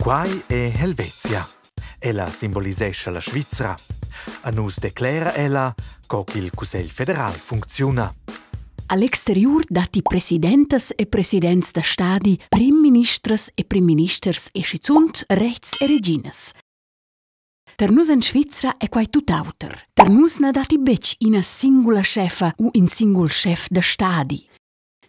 Quai è Helvezia. Ella simbolisescha la Svizra. A nus declara ella co il Cusel federal funziona. All'exterior dati presidentes e presidents da stadi, ministres e primministers e schizunt, rechts e regines. Per nus in Svizzera è quai tutt'auter. Per nus dati bec in a singola chefa o in singol chef da stadi.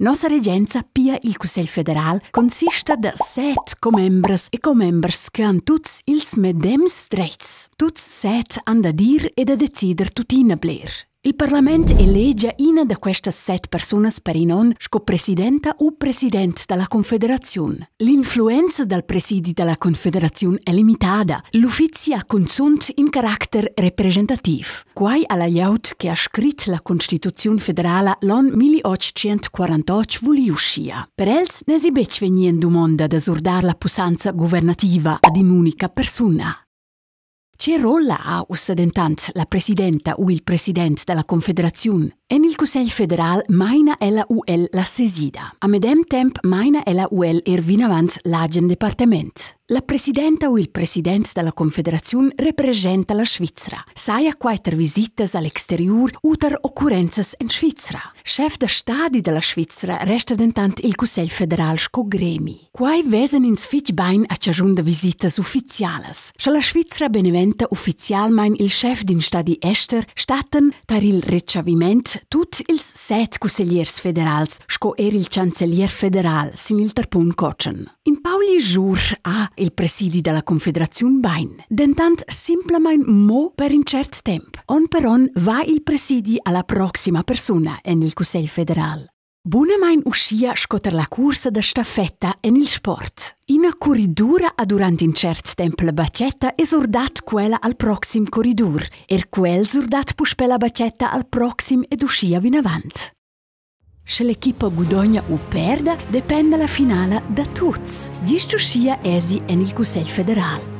Nossa regenza pia il Cusel Federal consiste da set comembres e comembres che han tuts ils medems drets. Tuts set han da dir e da decider tutina bler. Il Parlamento elegge una di queste sette persone per i non scopresidenta o presidente della Confederazione. L'influenza del presidi della Confederazione è limitata, l'ufficio ha consunto in carattere rappresentativo. Quai alla Jaut che ha scritto la Costituzione federale l'on 1848 vuole uscire. Per els non si becce in domanda da esordare la possanza governativa ad un'unica persona. C'era la Aussedentant, la Presidenta o il President della Confederazione. E il Consiglio federale maina è la UL la sesida. A medem temp maina è la UL ervinavant l'agen departement. La Presidenta o il Presidente della Confederazione rappresenta la Svizzera. Saia quater visitas all'exterior uter occurrences in Svizzera. Chef de Stadi della Svizzera resta dentant il Consiglio federale sco gremi. Quai vesen in Sfitch a ciascun visite visitas ufficiales. C'è la Svizzera benevent diventa ufficialmein il chef din stadi Ester, statten per il ricevimento tut ils set cuseliers federals, sco er il chancelier federal, sin il tarpun In Pauli Jour a il presidi della Confederazione Bain, dentant simplemein mo per un certo tempo. On per on va il presidi alla prossima persona en il Cusel federal. Bunemain uschia scotter la corsa da staffetta e il sport. Ina corridura a durante in cert tempo la bacetta esordat quella al proxim corridur. Er quel esordat puspe la bacetta al proxim ed uschia vin avant. Se l'equipa gudogna o perda, dipende la finale da tutti. Gist uschia esi en il Cussell Federal.